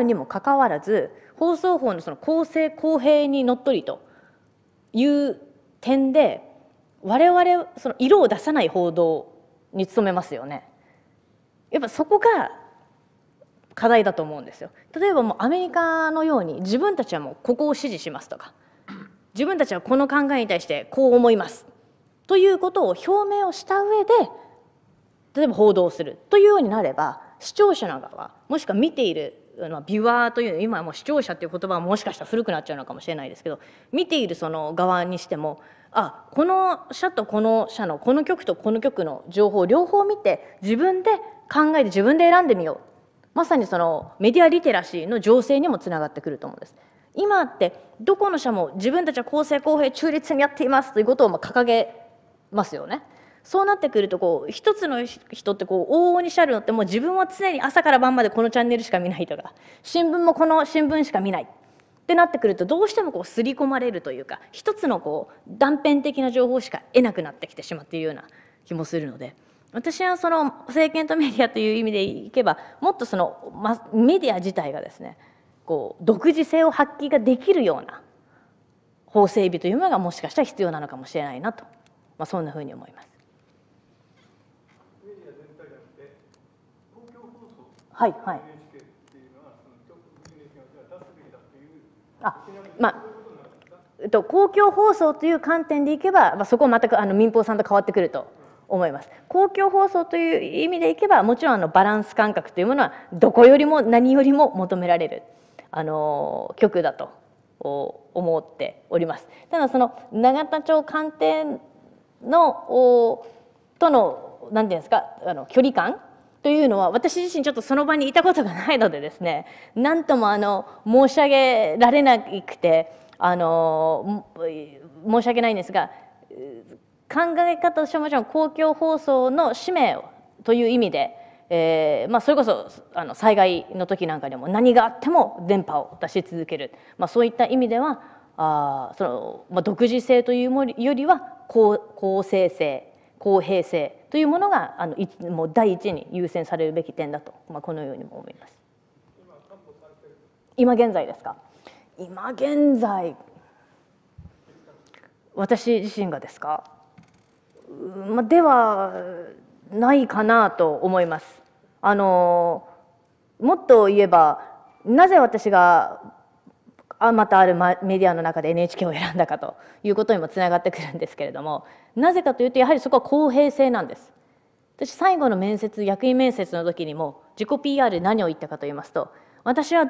るにもかかわらず放送法のその公正公平にのっとりという点で我々その色を出さない報道に努めますよね。やっぱそこが課題だと思うんですよ例えばもうアメリカのように自分たちはもうここを支持しますとか自分たちはこの考えに対してこう思いますということを表明をした上で例えば報道するというようになれば視聴者の側もしくは見ているビュワーという今はもう視聴者という言葉はもしかしたら古くなっちゃうのかもしれないですけど見ているその側にしてもあこの社とこの社のこの局とこの局の情報両方見て自分で考えて自分で選んでみようまさにそのメディアリテラシーの情勢にもつながってくると思うんです。今ってどこの社も自分たちは公正公平中立にやっていますということをま掲げますよね。そうなってくるとこう一つの人ってこう往々にしゃるのってもう自分は常に朝から晩までこのチャンネルしか見ないとか新聞もこの新聞しか見ないってなってくるとどうしてもこう刷り込まれるというか一つのこう断片的な情報しか得なくなってきてしまっているような気もするので。私はその政権とメディアという意味でいけばもっとそのメディア自体がですねこう独自性を発揮ができるような法整備というものがもしかしたら必要なのかもしれないなと、まあ、そんなふうに思います。はいはい。あまあえっと、公共放送という観点でいけば、まあ、そこは全くあの民放さんと変わってくると思います公共放送という意味でいけばもちろんあのバランス感覚というものはどこよりも何よりも求められるあの局だと思っておりますただその永田町官邸のとの何て言うんですかあの距離感というのは私自身ちょっとその場にいたことがないのでですね何ともあの申し上げられなくてあの申し訳ないんですが考え方としてはもちろん公共放送の使命という意味で、えーまあ、それこそあの災害の時なんかでも何があっても電波を出し続ける、まあ、そういった意味ではあその、まあ、独自性というよりは公正性公平性というものがあのもう第一に優先されるべき点だと、まあ、このようにも思います。今現在ですか今現在私自身がですか、まあ、ではないかなと思います。あのもっと言えばなぜ私があまたあるメディアの中で NHK を選んだかということにもつながってくるんですけれどもなぜかというとやはりそこは公平性なんです。私最後の面接役員面接の時にも自己 PR で何を言ったかと言いますと私は